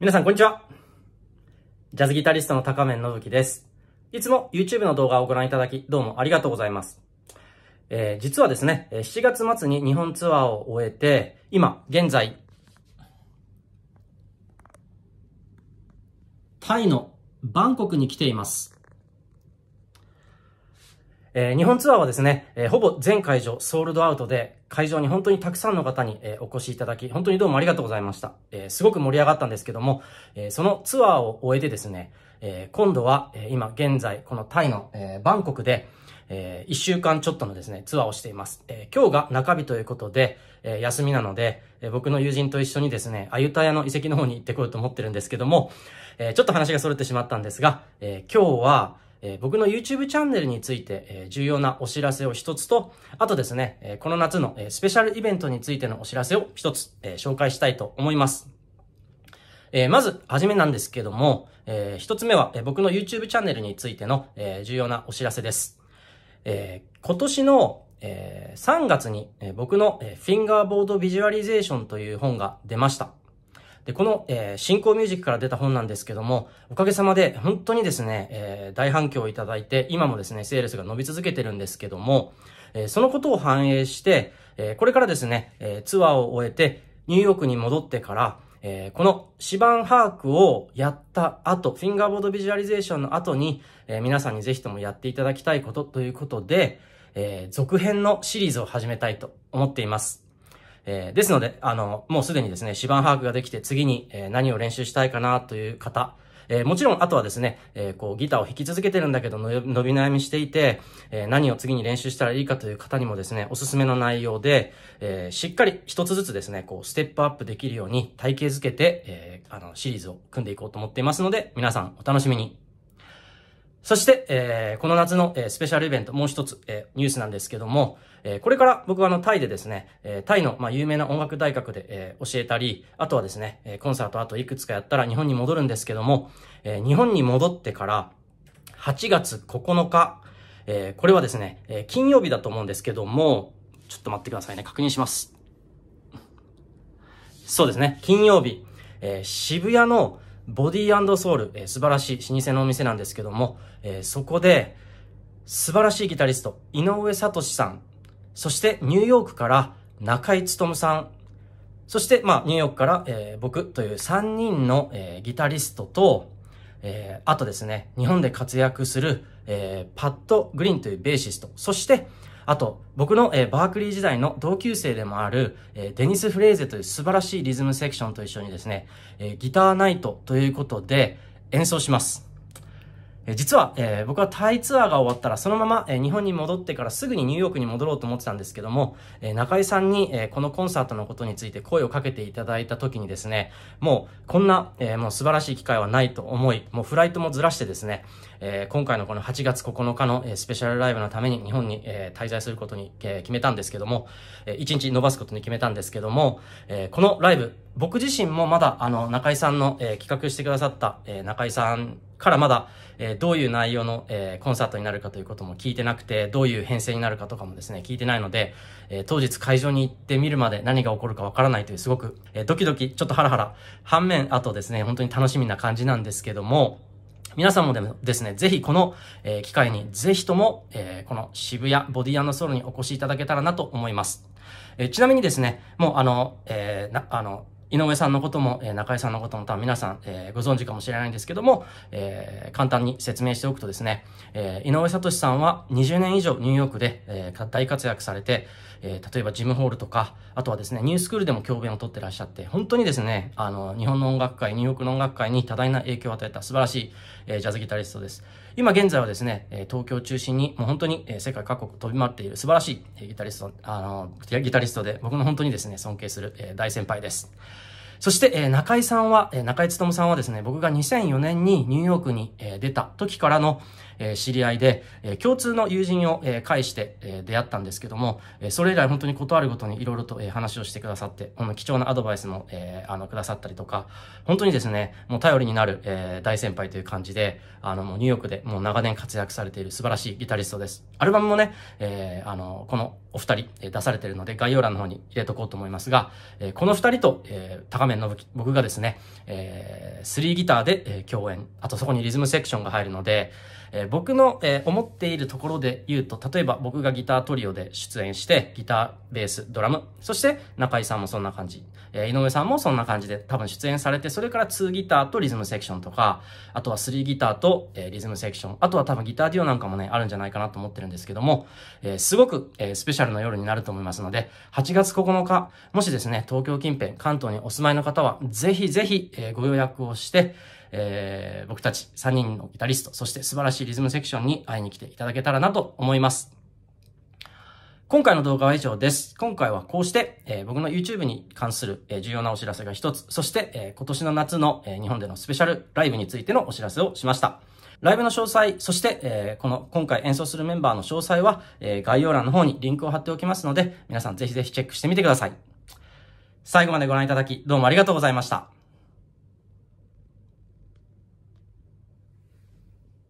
皆さん、こんにちは。ジャズギタリストの高面信樹です。いつも YouTube の動画をご覧いただき、どうもありがとうございます。えー、実はですね、7月末に日本ツアーを終えて、今、現在、タイのバンコクに来ています。えー、日本ツアーはですね、えー、ほぼ全会場ソールドアウトで、会場に本当にたくさんの方に、えー、お越しいただき、本当にどうもありがとうございました。えすごく盛り上がったんですけども、えそのツアーを終えてですね、え今度は、え今現在、このタイの、えバンコクで、えー、1週間ちょっとのですね、ツアーをしています。えー、今日が中日ということで、えー、休みなので、えー、僕の友人と一緒にですね、アユタヤの遺跡の方に行ってこようと思ってるんですけども、えちょっと話が逸れてしまったんですが、え今日は、えー、僕の YouTube チャンネルについて、えー、重要なお知らせを一つと、あとですね、えー、この夏の、えスペシャルイベントについてのお知らせを一つ、え紹介したいと思います。えまず、はじめなんですけども、えー、一つ目は、え僕の YouTube チャンネルについての、え重要なお知らせです。え今年の、え3月に、え僕の、えフィンガーボードビジュアリゼーションという本が出ました。で、この、えー、進行ミュージックから出た本なんですけども、おかげさまで本当にですね、えー、大反響をいただいて、今もですね、セールスが伸び続けてるんですけども、えー、そのことを反映して、えー、これからですね、えー、ツアーを終えて、ニューヨークに戻ってから、えー、この指板把握をやった後、フィンガーボードビジュアリゼーションの後に、えー、皆さんにぜひともやっていただきたいことということで、えー、続編のシリーズを始めたいと思っています。えー、ですので、あの、もうすでにですね、指板把握ができて次に、えー、何を練習したいかなという方、えー、もちろん、あとはですね、えー、こう、ギターを弾き続けてるんだけど、伸び悩みしていて、えー、何を次に練習したらいいかという方にもですね、おすすめの内容で、えしっかり一つずつですね、こう、ステップアップできるように体系づけて、えあの、シリーズを組んでいこうと思っていますので、皆さんお楽しみに。そして、えー、この夏の、えー、スペシャルイベント、もう一つ、えー、ニュースなんですけども、えー、これから僕はあの、タイでですね、えー、タイの、まあ、有名な音楽大学で、えー、教えたり、あとはですね、えー、コンサートあといくつかやったら日本に戻るんですけども、えー、日本に戻ってから、8月9日、えー、これはですね、えー、金曜日だと思うんですけども、ちょっと待ってくださいね、確認します。そうですね、金曜日、えー、渋谷の、ボディーソウル、えー、素晴らしい老舗のお店なんですけども、えー、そこで、素晴らしいギタリスト、井上聡さん、そしてニューヨークから中井努さん、そして、まあ、ニューヨークから、えー、僕という3人の、えー、ギタリストと、えー、あとですね、日本で活躍する、えー、パッド・グリーンというベーシスト、そして、あと、僕の、えー、バークリー時代の同級生でもある、えー、デニス・フレーゼという素晴らしいリズムセクションと一緒にですね、えー、ギターナイトということで演奏します。え実は、えー、僕はタイツアーが終わったらそのまま、えー、日本に戻ってからすぐにニューヨークに戻ろうと思ってたんですけども、えー、中井さんに、えこのコンサートのことについて声をかけていただいた時にですね、もうこんな、えもう素晴らしい機会はないと思い、もうフライトもずらしてですね、え今回のこの8月9日の、えスペシャルライブのために日本に、え滞在することに、え決めたんですけども、え1日延ばすことに決めたんですけども、えこのライブ、僕自身もまだあの中井さんの、え企画してくださった、え中井さんからまだ、えー、どういう内容の、えー、コンサートになるかということも聞いてなくて、どういう編成になるかとかもですね、聞いてないので、えー、当日会場に行ってみるまで何が起こるかわからないという、すごく、えドキドキ、ちょっとハラハラ、反面、あとですね、本当に楽しみな感じなんですけども、皆さんもでもですね、ぜひこの、え機会に、ぜひとも、えこの渋谷ボディソロにお越しいただけたらなと思います。えちなみにですね、もうあの、えな、あの、井上さんのことも、え中井さんのことも多分皆さん、えご存知かもしれないんですけども、え簡単に説明しておくとですね、え井上聡さんは20年以上ニューヨークで、え大活躍されて、え例えばジムホールとか、あとはですね、ニュースクールでも教鞭をとってらっしゃって、本当にですね、あの、日本の音楽界、ニューヨークの音楽界に多大な影響を与えた素晴らしい、えジャズギタリストです。今現在はですね、東京を中心に、もう本当に世界各国飛び回っている素晴らしいギタリスト、あの、ギタリストで、僕の本当にですね、尊敬する大先輩です。そして、えー、中井さんは、えー、中井勤さんはですね、僕が2004年にニューヨークに、えー、出た時からの、えー、知り合いで、えー、共通の友人を、えー、介して、えー、出会ったんですけども、えー、それ以来本当に断るごとにいろいろと、えー、話をしてくださって、この貴重なアドバイスも、えー、あの、くださったりとか、本当にですね、もう頼りになる、えー、大先輩という感じで、あの、もうニューヨークでもう長年活躍されている素晴らしいギタリストです。アルバムもね、えー、あの、このお二人、え出されているので、概要欄の方に入れとこうと思いますが、えこの二人と、え高めの僕がですね、えー、3ギターで、え共演、あとそこにリズムセクションが入るので、え僕の、え思っているところで言うと、例えば僕がギタートリオで出演して、ギター、ベース、ドラム、そして中井さんもそんな感じ、え井上さんもそんな感じで多分出演されて、それから2ギターとリズムセクションとか、あとは3ギターと、えリズムセクション、あとは多分ギターデュオなんかもね、あるんじゃないかなと思ってるんですけども、えすごく、スペシャルシャルの夜になると思いますので、8月9日、もしですね、東京近辺、関東にお住まいの方は、ぜひぜひ、えー、ご予約をして、えー、僕たち3人のギタリスト、そして素晴らしいリズムセクションに会いに来ていただけたらなと思います。今回の動画は以上です。今回はこうして、えー、僕の YouTube に関する、えー、重要なお知らせが一つ、そして、えー、今年の夏の、えー、日本でのスペシャルライブについてのお知らせをしました。ライブの詳細、そして、えー、この今回演奏するメンバーの詳細は、えー、概要欄の方にリンクを貼っておきますので、皆さんぜひぜひチェックしてみてください。最後までご覧いただき、どうもありがとうございました。